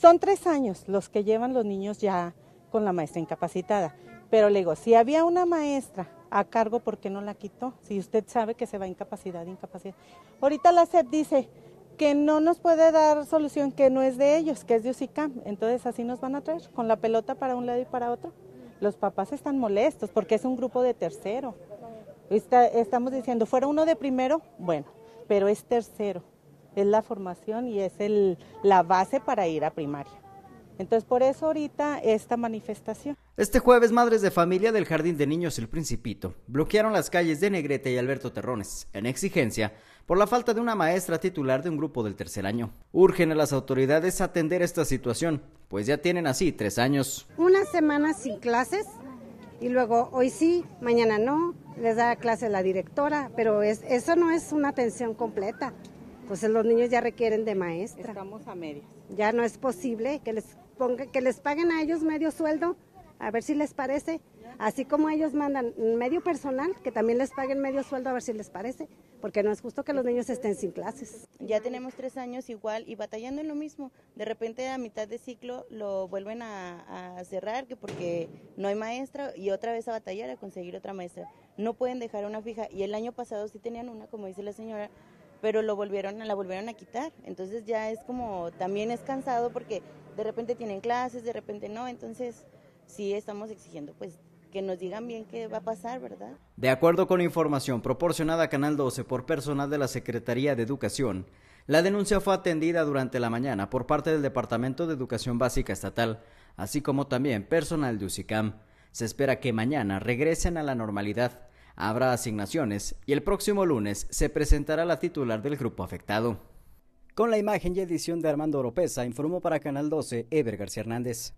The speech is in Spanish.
Son tres años los que llevan los niños ya con la maestra incapacitada. Pero le digo, si había una maestra a cargo, ¿por qué no la quitó? Si usted sabe que se va incapacidad, incapacidad. Ahorita la SEP dice que no nos puede dar solución que no es de ellos, que es de UCICAM. Entonces así nos van a traer, con la pelota para un lado y para otro. Los papás están molestos porque es un grupo de tercero. estamos diciendo, fuera uno de primero, bueno, pero es tercero es la formación y es el, la base para ir a primaria. Entonces, por eso ahorita esta manifestación. Este jueves, madres de familia del Jardín de Niños El Principito bloquearon las calles de Negrete y Alberto Terrones, en exigencia, por la falta de una maestra titular de un grupo del tercer año. Urgen a las autoridades atender esta situación, pues ya tienen así tres años. Una semana sin clases y luego hoy sí, mañana no, les da clase la directora, pero es, eso no es una atención completa pues los niños ya requieren de maestra. Estamos a medias. Ya no es posible que les ponga, que les paguen a ellos medio sueldo, a ver si les parece, así como ellos mandan medio personal, que también les paguen medio sueldo a ver si les parece, porque no es justo que los niños estén sin clases. Ya tenemos tres años igual y batallando en lo mismo. De repente a mitad de ciclo lo vuelven a, cerrar que porque no hay maestra y otra vez a batallar a conseguir otra maestra. No pueden dejar una fija y el año pasado sí tenían una, como dice la señora, pero lo volvieron, la volvieron a quitar. Entonces ya es como, también es cansado porque de repente tienen clases, de repente no, entonces sí estamos exigiendo pues que nos digan bien qué va a pasar, ¿verdad? De acuerdo con información proporcionada a Canal 12 por personal de la Secretaría de Educación, la denuncia fue atendida durante la mañana por parte del Departamento de Educación Básica Estatal, así como también personal de UCICAM. Se espera que mañana regresen a la normalidad habrá asignaciones y el próximo lunes se presentará la titular del grupo afectado. Con la imagen y edición de Armando Oropesa, informó para Canal 12 Ever García Hernández.